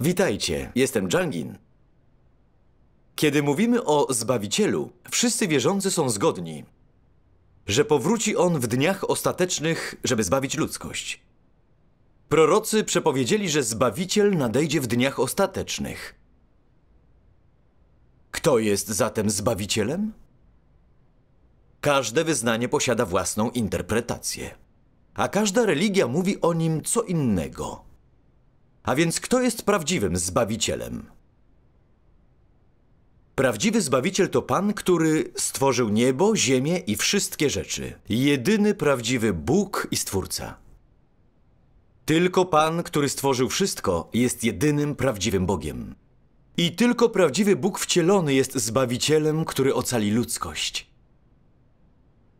Witajcie, jestem Jangin. Kiedy mówimy o Zbawicielu, wszyscy wierzący są zgodni, że powróci On w dniach ostatecznych, żeby zbawić ludzkość. Prorocy przepowiedzieli, że Zbawiciel nadejdzie w dniach ostatecznych. Kto jest zatem Zbawicielem? Każde wyznanie posiada własną interpretację, a każda religia mówi o nim co innego. A więc kto jest prawdziwym Zbawicielem? Prawdziwy Zbawiciel to Pan, który stworzył niebo, ziemię i wszystkie rzeczy. Jedyny prawdziwy Bóg i Stwórca. Tylko Pan, który stworzył wszystko, jest jedynym prawdziwym Bogiem. I tylko prawdziwy Bóg wcielony jest Zbawicielem, który ocali ludzkość.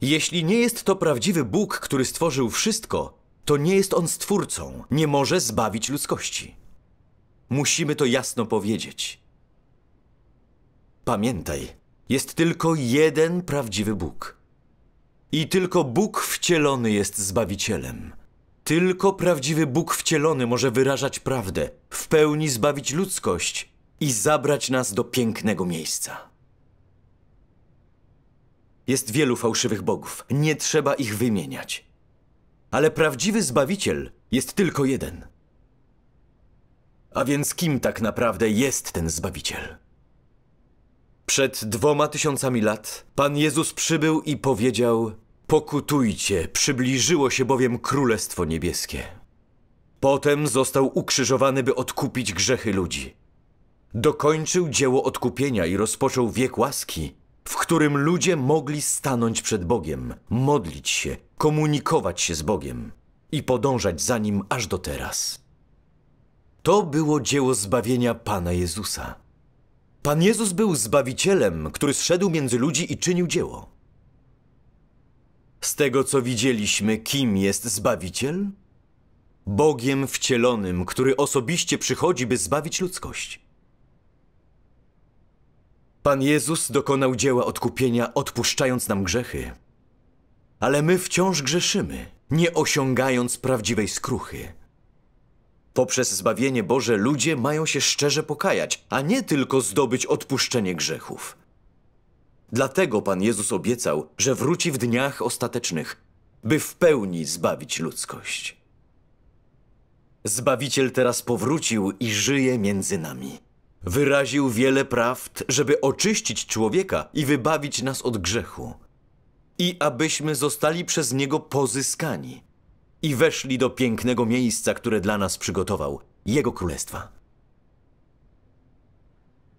Jeśli nie jest to prawdziwy Bóg, który stworzył wszystko, to nie jest on stwórcą, nie może zbawić ludzkości. Musimy to jasno powiedzieć. Pamiętaj, jest tylko jeden prawdziwy Bóg. I tylko Bóg wcielony jest zbawicielem. Tylko prawdziwy Bóg wcielony może wyrażać prawdę, w pełni zbawić ludzkość i zabrać nas do pięknego miejsca. Jest wielu fałszywych bogów. Nie trzeba ich wymieniać. Ale prawdziwy Zbawiciel jest tylko jeden. A więc kim tak naprawdę jest ten Zbawiciel? Przed dwoma tysiącami lat Pan Jezus przybył i powiedział Pokutujcie, przybliżyło się bowiem Królestwo Niebieskie. Potem został ukrzyżowany, by odkupić grzechy ludzi. Dokończył dzieło odkupienia i rozpoczął wiek łaski, w którym ludzie mogli stanąć przed Bogiem, modlić się, komunikować się z Bogiem i podążać za Nim aż do teraz. To było dzieło zbawienia Pana Jezusa. Pan Jezus był zbawicielem, który zszedł między ludzi i czynił dzieło. Z tego, co widzieliśmy, kim jest Zbawiciel? Bogiem wcielonym, który osobiście przychodzi, by zbawić ludzkość. Pan Jezus dokonał dzieła odkupienia, odpuszczając nam grzechy. Ale my wciąż grzeszymy, nie osiągając prawdziwej skruchy. Poprzez zbawienie Boże ludzie mają się szczerze pokajać, a nie tylko zdobyć odpuszczenie grzechów. Dlatego Pan Jezus obiecał, że wróci w dniach ostatecznych, by w pełni zbawić ludzkość. Zbawiciel teraz powrócił i żyje między nami. Wyraził wiele prawd, żeby oczyścić człowieka i wybawić nas od grzechu, i abyśmy zostali przez niego pozyskani i weszli do pięknego miejsca, które dla nas przygotował, jego królestwa.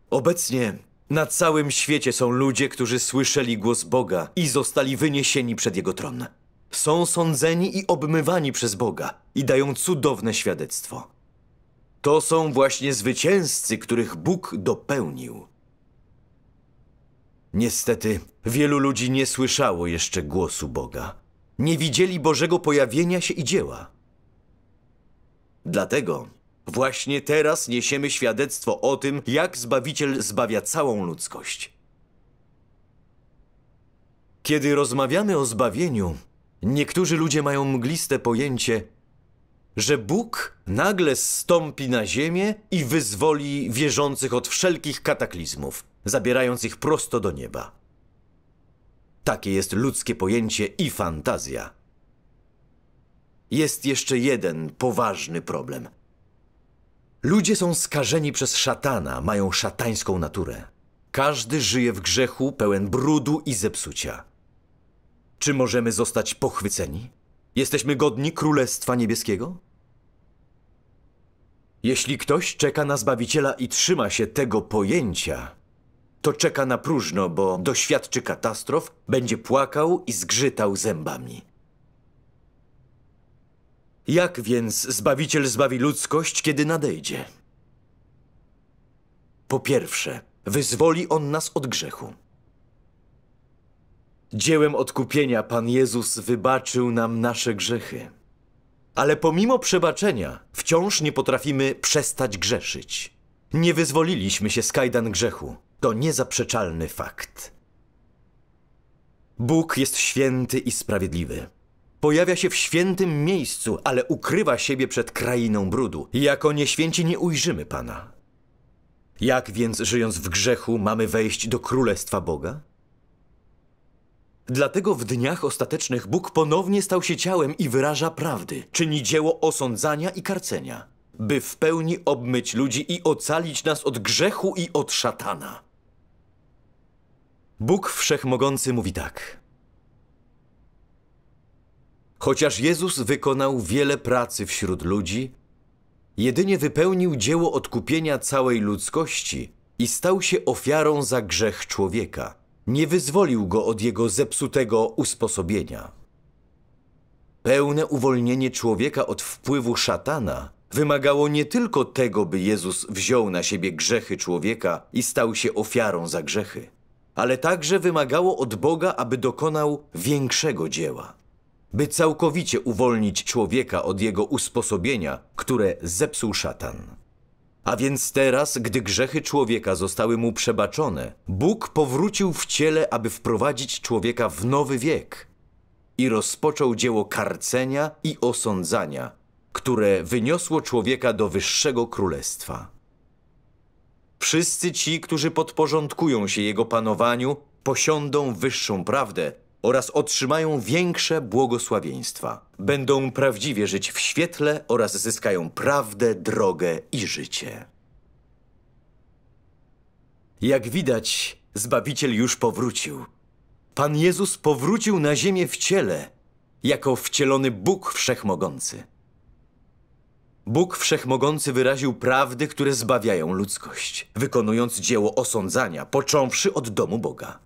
Obecnie na całym świecie są ludzie, którzy słyszeli głos Boga i zostali wyniesieni przed jego tron. Są sądzeni i obmywani przez Boga i dają cudowne świadectwo. To są właśnie zwycięzcy, których Bóg dopełnił. Niestety, wielu ludzi nie słyszało jeszcze głosu Boga. Nie widzieli Bożego pojawienia się i dzieła. Dlatego właśnie teraz niesiemy świadectwo o tym, jak Zbawiciel zbawia całą ludzkość. Kiedy rozmawiamy o zbawieniu, niektórzy ludzie mają mgliste pojęcie, że Bóg nagle stąpi na ziemię i wyzwoli wierzących od wszelkich kataklizmów, zabierając ich prosto do nieba. Takie jest ludzkie pojęcie i fantazja. Jest jeszcze jeden poważny problem. Ludzie są skażeni przez szatana, mają szatańską naturę. Każdy żyje w grzechu pełen brudu i zepsucia. Czy możemy zostać pochwyceni? Jesteśmy godni Królestwa Niebieskiego? Jeśli ktoś czeka na Zbawiciela i trzyma się tego pojęcia, to czeka na próżno, bo doświadczy katastrof, będzie płakał i zgrzytał zębami. Jak więc Zbawiciel zbawi ludzkość, kiedy nadejdzie? Po pierwsze, wyzwoli On nas od grzechu. Dziełem odkupienia Pan Jezus wybaczył nam nasze grzechy. Ale pomimo przebaczenia, wciąż nie potrafimy przestać grzeszyć. Nie wyzwoliliśmy się z kajdan grzechu. To niezaprzeczalny fakt. Bóg jest święty i sprawiedliwy. Pojawia się w świętym miejscu, ale ukrywa siebie przed krainą brudu. Jako nieświęci nie ujrzymy Pana. Jak więc, żyjąc w grzechu, mamy wejść do Królestwa Boga? Dlatego w dniach ostatecznych Bóg ponownie stał się ciałem i wyraża prawdy, czyni dzieło osądzania i karcenia, by w pełni obmyć ludzi i ocalić nas od grzechu i od szatana. Bóg Wszechmogący mówi tak. Chociaż Jezus wykonał wiele pracy wśród ludzi, jedynie wypełnił dzieło odkupienia całej ludzkości i stał się ofiarą za grzech człowieka – nie wyzwolił go od jego zepsutego usposobienia. Pełne uwolnienie człowieka od wpływu szatana wymagało nie tylko tego, by Jezus wziął na siebie grzechy człowieka i stał się ofiarą za grzechy, ale także wymagało od Boga, aby dokonał większego dzieła, by całkowicie uwolnić człowieka od jego usposobienia, które zepsuł szatan. A więc teraz, gdy grzechy człowieka zostały mu przebaczone, Bóg powrócił w ciele, aby wprowadzić człowieka w nowy wiek i rozpoczął dzieło karcenia i osądzania, które wyniosło człowieka do wyższego królestwa. Wszyscy ci, którzy podporządkują się jego panowaniu, posiądą wyższą prawdę, oraz otrzymają większe błogosławieństwa. Będą prawdziwie żyć w świetle oraz zyskają prawdę, drogę i życie. Jak widać, Zbawiciel już powrócił. Pan Jezus powrócił na ziemię w ciele, jako wcielony Bóg Wszechmogący. Bóg Wszechmogący wyraził prawdy, które zbawiają ludzkość, wykonując dzieło osądzania, począwszy od domu Boga.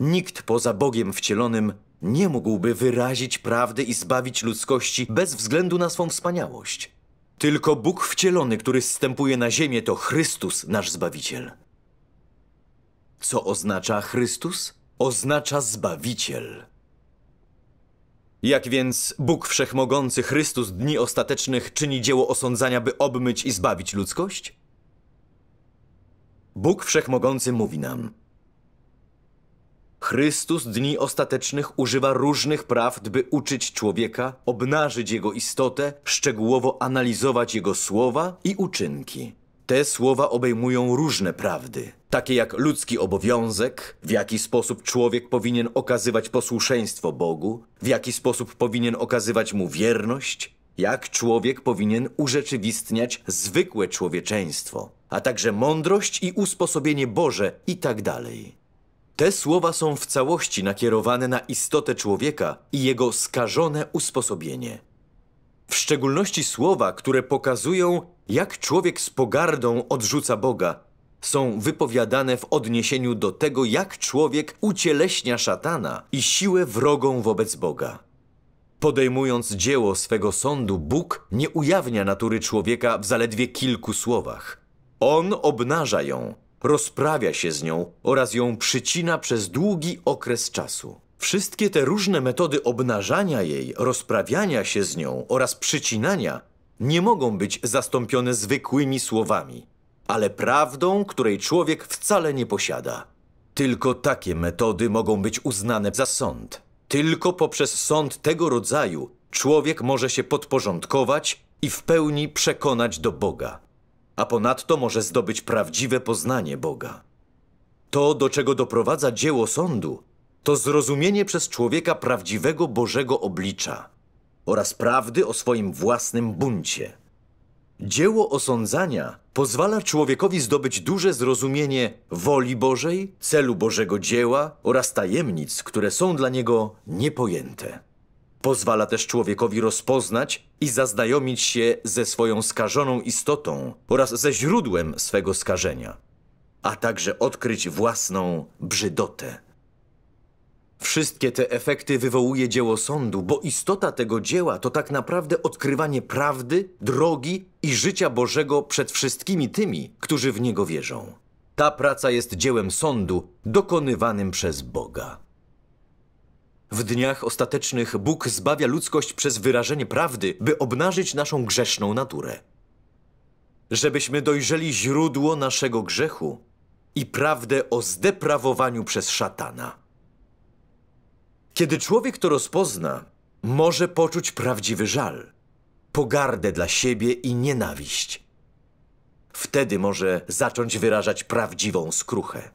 Nikt poza Bogiem wcielonym nie mógłby wyrazić prawdy i zbawić ludzkości bez względu na swą wspaniałość. Tylko Bóg wcielony, który zstępuje na ziemię, to Chrystus, nasz Zbawiciel. Co oznacza Chrystus? Oznacza Zbawiciel. Jak więc Bóg Wszechmogący Chrystus dni ostatecznych czyni dzieło osądzania, by obmyć i zbawić ludzkość? Bóg Wszechmogący mówi nam – Chrystus dni ostatecznych używa różnych prawd, by uczyć człowieka, obnażyć jego istotę, szczegółowo analizować jego słowa i uczynki. Te słowa obejmują różne prawdy, takie jak ludzki obowiązek, w jaki sposób człowiek powinien okazywać posłuszeństwo Bogu, w jaki sposób powinien okazywać mu wierność, jak człowiek powinien urzeczywistniać zwykłe człowieczeństwo, a także mądrość i usposobienie Boże itd. Tak te słowa są w całości nakierowane na istotę człowieka i jego skażone usposobienie. W szczególności słowa, które pokazują, jak człowiek z pogardą odrzuca Boga, są wypowiadane w odniesieniu do tego, jak człowiek ucieleśnia szatana i siłę wrogą wobec Boga. Podejmując dzieło swego sądu, Bóg nie ujawnia natury człowieka w zaledwie kilku słowach. On obnaża ją rozprawia się z nią oraz ją przycina przez długi okres czasu. Wszystkie te różne metody obnażania jej, rozprawiania się z nią oraz przycinania nie mogą być zastąpione zwykłymi słowami, ale prawdą, której człowiek wcale nie posiada. Tylko takie metody mogą być uznane za sąd. Tylko poprzez sąd tego rodzaju człowiek może się podporządkować i w pełni przekonać do Boga a ponadto może zdobyć prawdziwe poznanie Boga. To, do czego doprowadza dzieło sądu, to zrozumienie przez człowieka prawdziwego Bożego oblicza oraz prawdy o swoim własnym buncie. Dzieło osądzania pozwala człowiekowi zdobyć duże zrozumienie woli Bożej, celu Bożego dzieła oraz tajemnic, które są dla niego niepojęte. Pozwala też człowiekowi rozpoznać i zaznajomić się ze swoją skażoną istotą oraz ze źródłem swego skażenia, a także odkryć własną brzydotę. Wszystkie te efekty wywołuje dzieło sądu, bo istota tego dzieła to tak naprawdę odkrywanie prawdy, drogi i życia Bożego przed wszystkimi tymi, którzy w niego wierzą. Ta praca jest dziełem sądu dokonywanym przez Boga. W dniach ostatecznych Bóg zbawia ludzkość przez wyrażenie prawdy, by obnażyć naszą grzeszną naturę. Żebyśmy dojrzeli źródło naszego grzechu i prawdę o zdeprawowaniu przez szatana. Kiedy człowiek to rozpozna, może poczuć prawdziwy żal, pogardę dla siebie i nienawiść. Wtedy może zacząć wyrażać prawdziwą skruchę.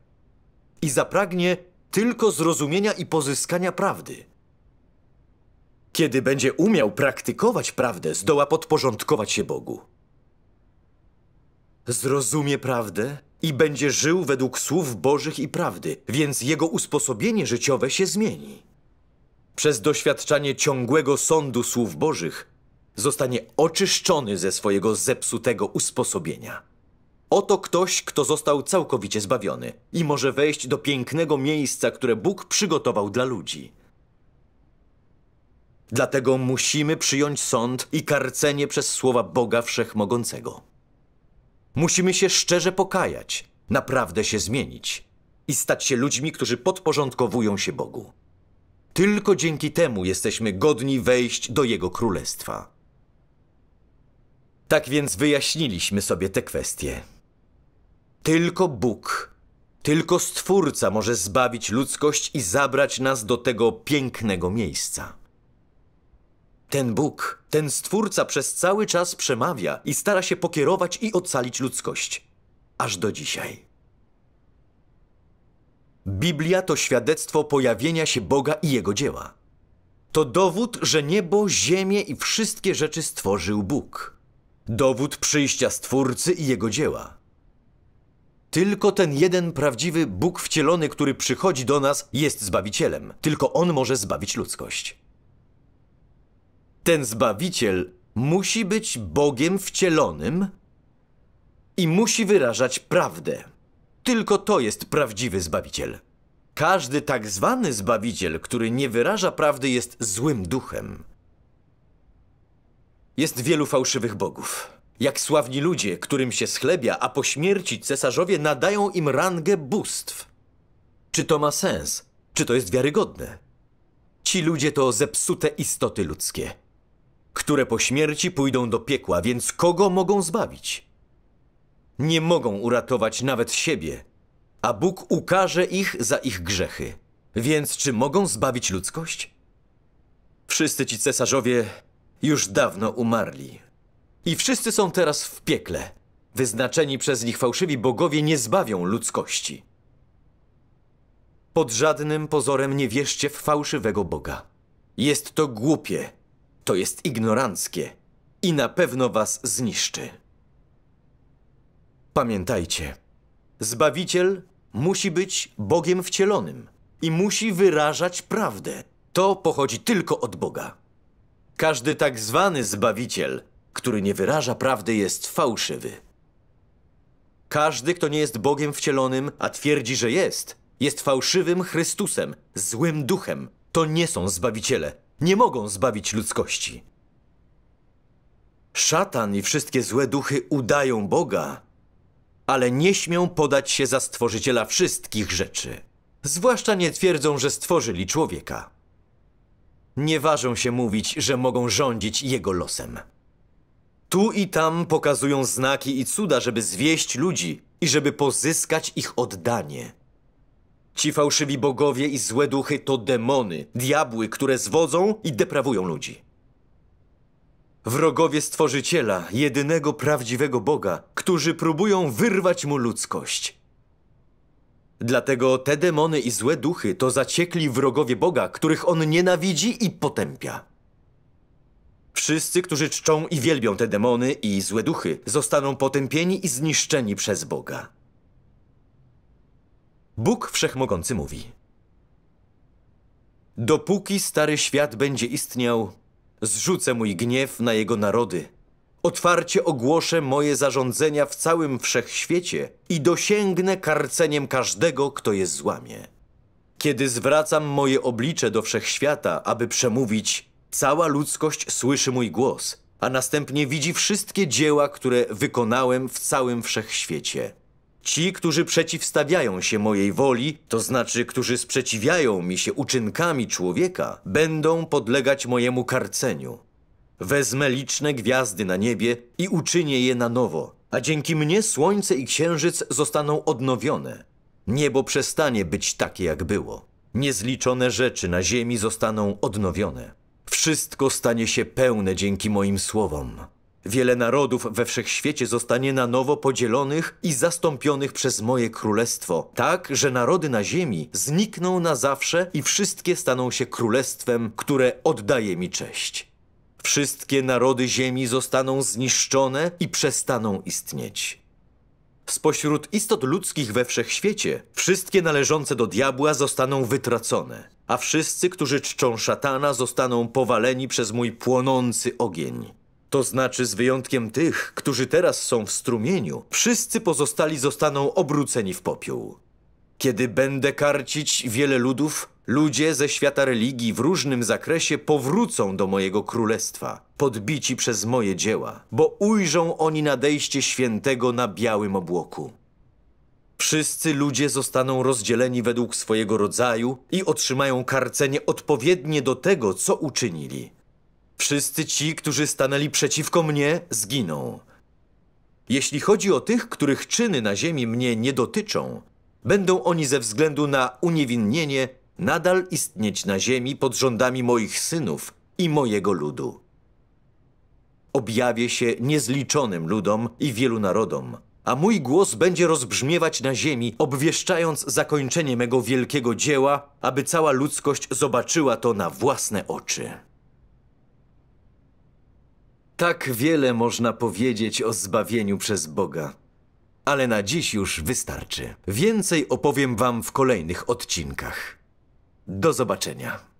I zapragnie tylko zrozumienia i pozyskania prawdy. Kiedy będzie umiał praktykować prawdę, zdoła podporządkować się Bogu. Zrozumie prawdę i będzie żył według słów Bożych i prawdy, więc jego usposobienie życiowe się zmieni. Przez doświadczanie ciągłego sądu słów Bożych zostanie oczyszczony ze swojego zepsutego usposobienia. Oto ktoś, kto został całkowicie zbawiony i może wejść do pięknego miejsca, które Bóg przygotował dla ludzi. Dlatego musimy przyjąć sąd i karcenie przez słowa Boga Wszechmogącego. Musimy się szczerze pokajać, naprawdę się zmienić i stać się ludźmi, którzy podporządkowują się Bogu. Tylko dzięki temu jesteśmy godni wejść do Jego Królestwa. Tak więc wyjaśniliśmy sobie te kwestie. Tylko Bóg, tylko Stwórca może zbawić ludzkość i zabrać nas do tego pięknego miejsca. Ten Bóg, ten Stwórca przez cały czas przemawia i stara się pokierować i ocalić ludzkość. Aż do dzisiaj. Biblia to świadectwo pojawienia się Boga i Jego dzieła. To dowód, że niebo, ziemię i wszystkie rzeczy stworzył Bóg. Dowód przyjścia Stwórcy i Jego dzieła. Tylko ten jeden prawdziwy Bóg wcielony, który przychodzi do nas, jest Zbawicielem. Tylko On może zbawić ludzkość. Ten Zbawiciel musi być Bogiem wcielonym i musi wyrażać prawdę. Tylko to jest prawdziwy Zbawiciel. Każdy tak zwany Zbawiciel, który nie wyraża prawdy, jest złym duchem. Jest wielu fałszywych bogów jak sławni ludzie, którym się schlebia, a po śmierci cesarzowie nadają im rangę bóstw. Czy to ma sens? Czy to jest wiarygodne? Ci ludzie to zepsute istoty ludzkie, które po śmierci pójdą do piekła, więc kogo mogą zbawić? Nie mogą uratować nawet siebie, a Bóg ukaże ich za ich grzechy. Więc czy mogą zbawić ludzkość? Wszyscy ci cesarzowie już dawno umarli, i wszyscy są teraz w piekle. Wyznaczeni przez nich fałszywi bogowie nie zbawią ludzkości. Pod żadnym pozorem nie wierzcie w fałszywego Boga. Jest to głupie, to jest ignoranckie i na pewno was zniszczy. Pamiętajcie, Zbawiciel musi być Bogiem wcielonym i musi wyrażać prawdę. To pochodzi tylko od Boga. Każdy tak zwany Zbawiciel który nie wyraża prawdy, jest fałszywy. Każdy, kto nie jest Bogiem wcielonym, a twierdzi, że jest, jest fałszywym Chrystusem, złym duchem. To nie są zbawiciele. Nie mogą zbawić ludzkości. Szatan i wszystkie złe duchy udają Boga, ale nie śmią podać się za stworzyciela wszystkich rzeczy. Zwłaszcza nie twierdzą, że stworzyli człowieka. Nie ważą się mówić, że mogą rządzić jego losem. Tu i tam pokazują znaki i cuda, żeby zwieść ludzi i żeby pozyskać ich oddanie. Ci fałszywi bogowie i złe duchy to demony, diabły, które zwodzą i deprawują ludzi. Wrogowie Stworzyciela, jedynego prawdziwego Boga, którzy próbują wyrwać mu ludzkość. Dlatego te demony i złe duchy to zaciekli wrogowie Boga, których on nienawidzi i potępia. Wszyscy, którzy czczą i wielbią te demony i złe duchy, zostaną potępieni i zniszczeni przez Boga. Bóg Wszechmogący mówi: Dopóki stary świat będzie istniał, zrzucę mój gniew na jego narody. Otwarcie ogłoszę moje zarządzenia w całym wszechświecie i dosięgnę karceniem każdego, kto je złamie. Kiedy zwracam moje oblicze do wszechświata, aby przemówić, Cała ludzkość słyszy mój głos, a następnie widzi wszystkie dzieła, które wykonałem w całym wszechświecie. Ci, którzy przeciwstawiają się mojej woli, to znaczy, którzy sprzeciwiają mi się uczynkami człowieka, będą podlegać mojemu karceniu. Wezmę liczne gwiazdy na niebie i uczynię je na nowo, a dzięki mnie słońce i księżyc zostaną odnowione. Niebo przestanie być takie, jak było. Niezliczone rzeczy na ziemi zostaną odnowione. Wszystko stanie się pełne dzięki moim słowom. Wiele narodów we wszechświecie zostanie na nowo podzielonych i zastąpionych przez moje królestwo, tak, że narody na ziemi znikną na zawsze i wszystkie staną się królestwem, które oddaje mi cześć. Wszystkie narody ziemi zostaną zniszczone i przestaną istnieć. Spośród istot ludzkich we wszechświecie, wszystkie należące do diabła zostaną wytracone, a wszyscy, którzy czczą szatana, zostaną powaleni przez mój płonący ogień. To znaczy, z wyjątkiem tych, którzy teraz są w strumieniu, wszyscy pozostali zostaną obróceni w popiół. Kiedy będę karcić wiele ludów, Ludzie ze świata religii w różnym zakresie powrócą do mojego królestwa, podbici przez moje dzieła, bo ujrzą oni nadejście świętego na białym obłoku. Wszyscy ludzie zostaną rozdzieleni według swojego rodzaju i otrzymają karcenie odpowiednie do tego, co uczynili. Wszyscy ci, którzy stanęli przeciwko mnie, zginą. Jeśli chodzi o tych, których czyny na ziemi mnie nie dotyczą, będą oni ze względu na uniewinnienie nadal istnieć na ziemi pod rządami moich synów i mojego ludu. Objawię się niezliczonym ludom i wielu narodom, a mój głos będzie rozbrzmiewać na ziemi, obwieszczając zakończenie mego wielkiego dzieła, aby cała ludzkość zobaczyła to na własne oczy. Tak wiele można powiedzieć o zbawieniu przez Boga, ale na dziś już wystarczy. Więcej opowiem wam w kolejnych odcinkach. Do zobaczenia.